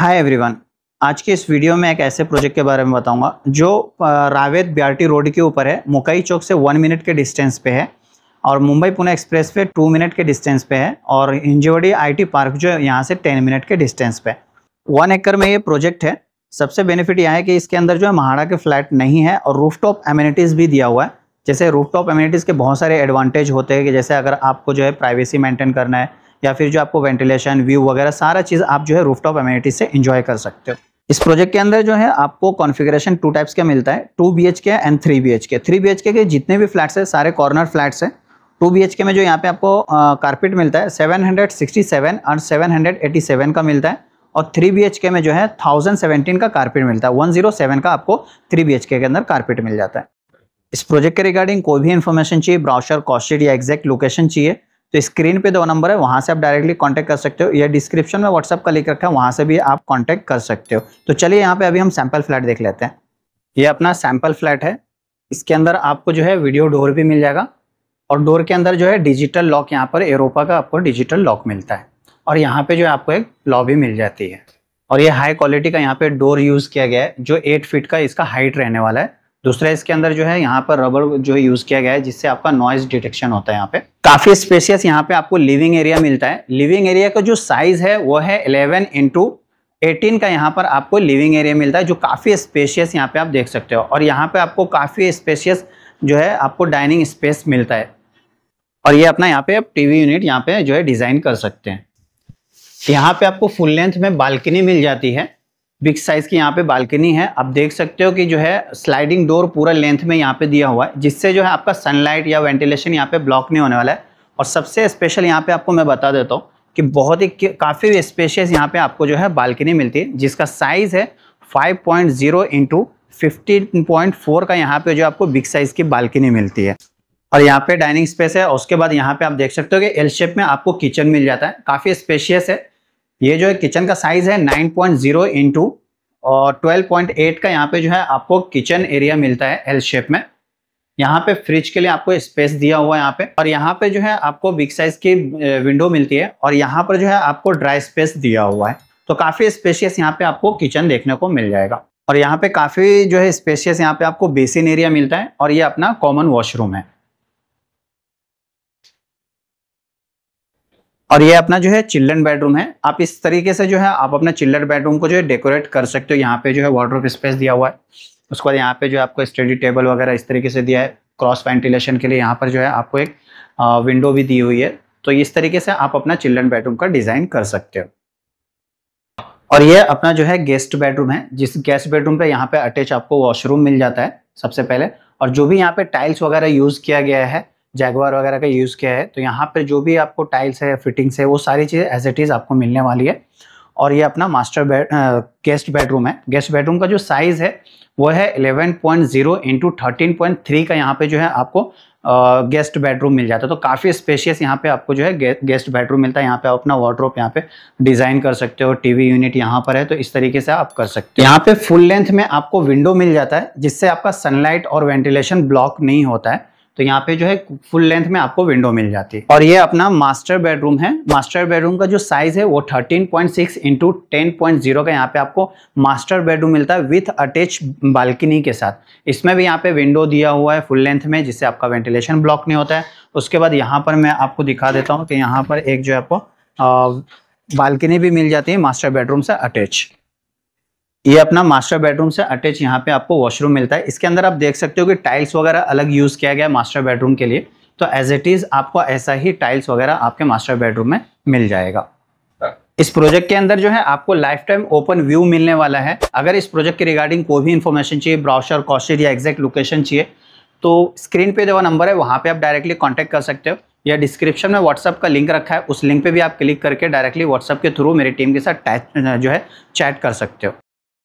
hi everyone आज के इस वीडियो में एक ऐसे प्रोजेक्ट के बारे में बताऊंगा जो रावेत बीआरटी रोड के ऊपर है मुकई चौक से वन मिनट के डिस्टेंस पे है और मुंबई पुणे एक्सप्रेस पे टू मिनट के डिस्टेंस पे है और इंजेवड़ी आईटी पार्क जो है यहाँ से टेन मिनट के डिस्टेंस पे वन एकर में ये प्रोजेक्ट है सबसे बेनिफिट यह है कि इसके अंदर जो है महाड़ा के फ्लैट नहीं है और टॉप एम्यूनिटीज़ भी दिया हुआ है जैसे टॉप एम्यूनिटीज़ के बहुत सारे एडवांटेज होते हैं कि जैसे अगर आपको जो है प्राइवेसी मेंटेन करना है या फिर जो आपको वेंटिलेशन व्यू वगैरह सारा चीज़ आप जो है रूफटॉप अम्यूनिटी से इंजॉय कर सकते हो इस प्रोजेक्ट के अंदर जो है आपको कॉन्फ़िगरेशन टू टाइप्स का मिलता है two B H K and three B H K three B H K जितने भी फ्लैट्स हैं सारे कॉर्नर फ्लैट्स हैं टू बी एच के में जो यहाँ पे आपको कारपेट मिलता है सेवन हंड्रेड सिक्सटी सेवन और सेवन हंड्रेड एटी सेवन का मिलता है और थ्री बी एच के में जो है थाउजेंड सेवेंटीन का कारपेट मिलता है वन जीरो सेवन का आपको थ्री बी एच के अंदर कारपेट मिल जाता है इस प्रोजेक्ट के रिगार्डिंग कोई भी इन्फॉर्मेशन चाहिए ब्राउशर कॉस्ट या एग्जैक्ट लोकेशन चाहिए तो स्क्रीन पे दो नंबर है वहाँ से आप डायरेक्टली कांटेक्ट कर सकते हो या डिस्क्रिप्शन में व्हाट्सअप का लिख रखा है वहाँ से भी आप कांटेक्ट कर सकते हो तो चलिए यहाँ पे अभी हम सैम्पल फ्लैट देख लेते हैं ये अपना सैम्पल फ्लैट है इसके अंदर आपको जो है वीडियो डोर भी मिल जाएगा और डोर के अंदर जो है डिजिटल लॉक यहाँ पर एरोपा का आपको डिजिटल लॉक मिलता है और यहाँ पे जो है आपको एक लॉबी मिल जाती है और ये हाई क्वालिटी का यहाँ पे डोर यूज़ किया गया है जो एट फीट का इसका हाइट रहने वाला है दूसरा इसके अंदर जो है यहाँ पर रबर जो यूज किया गया है जिससे आपका नॉइज डिटेक्शन होता है यहाँ पे काफी स्पेशियस यहाँ पे आपको लिविंग एरिया मिलता है लिविंग एरिया का जो साइज है वो है इलेवन इंटू एटीन का यहाँ पर आपको लिविंग एरिया मिलता है जो काफी स्पेशियस यहाँ पे आप देख सकते हो और यहाँ पे आपको काफी स्पेशियस जो है आपको डाइनिंग स्पेस मिलता है और ये अपना यहाँ पे आप टीवी यूनिट यहाँ पे जो है डिजाइन कर सकते हैं यहाँ पे आपको फुल लेंथ में बालकनी मिल जाती है बिग साइज की यहाँ पे बालकनी है आप देख सकते हो कि जो है स्लाइडिंग डोर पूरा लेंथ में यहाँ पे दिया हुआ है जिससे जो है आपका सनलाइट या वेंटिलेशन यहाँ पे ब्लॉक नहीं होने वाला है और सबसे स्पेशल यहाँ पे आपको मैं बता देता हूँ कि बहुत ही काफ़ी स्पेशियस यहाँ पे आपको जो है बालकनी मिलती है जिसका साइज़ है फाइव पॉइंट जीरो इंटू का यहाँ पे जो आपको बिग साइज़ की बालकनी मिलती है और यहाँ पे डाइनिंग स्पेस है उसके बाद यहाँ पे आप देख सकते हो कि एल शेप में आपको किचन मिल जाता है काफ़ी स्पेशियस है ये जो है किचन का साइज है 9.0 पॉइंट जीरो इंटू और एट का यहाँ पे जो है आपको किचन एरिया मिलता है एल शेप में यहाँ पे फ्रिज के लिए आपको स्पेस दिया हुआ है यहाँ पे और यहाँ पे जो है आपको बिग साइज की विंडो मिलती है और यहाँ पर जो है आपको ड्राई स्पेस दिया हुआ है तो काफी स्पेशियस यहाँ पे आपको किचन देखने को मिल जाएगा और यहाँ पे काफी जो है स्पेशियस यहाँ पे आपको बेसिन एरिया मिलता है और ये अपना कॉमन वॉशरूम है और ये अपना जो है चिल्ड्रन बेडरूम है आप इस तरीके से जो है आप अपना चिल्ड्रन बेडरूम को जो है डेकोरेट कर सकते हो यहाँ पे जो है वार्ड्रोप स्पेस दिया हुआ है उसके बाद यहाँ पे जो आपको स्टडी टेबल वगैरह इस तरीके से दिया है क्रॉस वेंटिलेशन के लिए यहाँ पर जो है आपको एक विंडो भी दी हुई है तो इस तरीके से आप अपना चिल्ड्रन बेडरूम का डिजाइन कर सकते हो और ये अपना जो है गेस्ट बेडरूम है जिस गेस्ट बेडरूम पे यहाँ पे अटैच आपको वॉशरूम मिल जाता है सबसे पहले और जो भी यहाँ पे टाइल्स वगैरह यूज किया गया है जैगवार वगैरह का यूज़ किया है तो यहाँ पर जो भी आपको टाइल्स है फिटिंग्स है वो सारी चीज़ें एज इट इज़ आपको मिलने वाली है और ये अपना मास्टर बेड गेस्ट बेडरूम है गेस्ट बेडरूम का जो साइज़ है वो है 11.0 point zero into thirteen point three का यहाँ पे जो है आपको गेस्ट बेडरूम मिल जाता है तो काफ़ी स्पेशियस यहाँ पे आपको जो है गे, गेस्ट बेडरूम मिलता है यहाँ पे आप अपना वार्ड्रोप यहाँ पे डिज़ाइन कर सकते हो टीवी यूनिट यहाँ पर है तो इस तरीके से आप कर सकते हो यहाँ पे फुल लेंथ में आपको विंडो मिल जाता है जिससे आपका सनलाइट और वेंटिलेशन ब्लॉक नहीं होता है तो यहाँ पे जो है फुल लेंथ में आपको विंडो मिल जाती है और ये अपना मास्टर बेडरूम है मास्टर बेडरूम का जो साइज है वो 13.6 पॉइंट सिक्स इंटू टेन का यहाँ पे आपको मास्टर बेडरूम मिलता है विथ अटैच बालकनी के साथ इसमें भी यहाँ पे विंडो दिया हुआ है फुल लेंथ में जिससे आपका वेंटिलेशन ब्लॉक नहीं होता है उसके बाद यहाँ पर मैं आपको दिखा देता हूँ कि यहाँ पर एक जो है आपको बालकनी भी मिल जाती है मास्टर बेडरूम से अटैच ये अपना मास्टर बेडरूम से अटैच यहाँ पे आपको वॉशरूम मिलता है इसके अंदर आप देख सकते हो कि टाइल्स वगैरह अलग यूज़ किया गया मास्टर बेडरूम के लिए तो एज इट इज़ आपको ऐसा ही टाइल्स वगैरह आपके मास्टर बेडरूम में मिल जाएगा इस प्रोजेक्ट के अंदर जो है आपको लाइफ टाइम ओपन व्यू मिलने वाला है अगर इस प्रोजेक्ट के रिगार्डिंग कोई भी इन्फॉर्मेशन चाहिए ब्राउशर कॉस्टेड या एग्जैक्ट लोकेशन चाहिए तो स्क्रीन पे जो नंबर है वहाँ पे आप डायरेक्टली कॉन्टैक्ट कर सकते हो या डिस्क्रिप्शन में व्हाट्सअप का लिंक रखा है उस लिंक पे भी आप क्लिक करके डायरेक्टली व्हाट्सअप के थ्रू मेरी टीम के साथ जो है चैट कर सकते हो